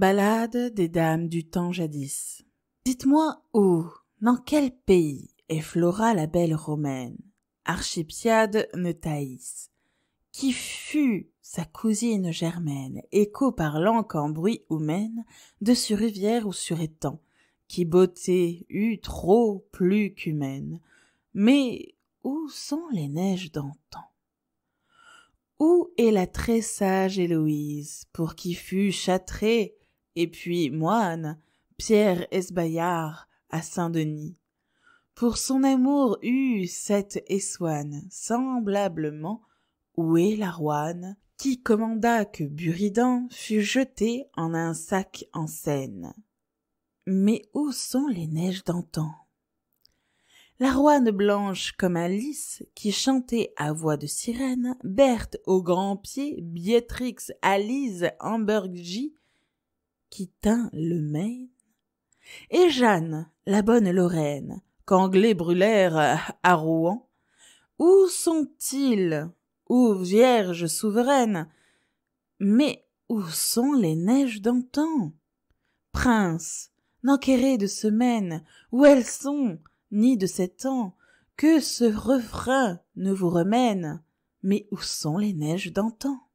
Balade des dames du temps jadis. Dites-moi où, dans quel pays flora la belle romaine, Archipiade taïs qui fut sa cousine germaine, écho parlant qu'en bruit humaine, de sur rivière ou sur étang, qui beauté eut trop plus qu'humaine. Mais où sont les neiges d'antan? Où est la très sage Héloïse, pour qui fut châtrée et puis moine, Pierre Esbayard, à Saint-Denis. Pour son amour eut cette Essoine, semblablement où est la Roine, qui commanda que Buridan fût jeté en un sac en Seine. Mais où sont les neiges d'antan La Roine blanche comme Alice, qui chantait à voix de sirène, Berthe au grand pied, Biétrix, Alise, qui teint le Maine, et Jeanne, la bonne Lorraine, qu'Anglais brûlèrent à Rouen, où sont-ils, ô vierge souveraine? Mais où sont les neiges d'antan? Prince, n'enquérez de semaine, où elles sont, ni de sept ans, que ce refrain ne vous remène. Mais où sont les neiges d'antan?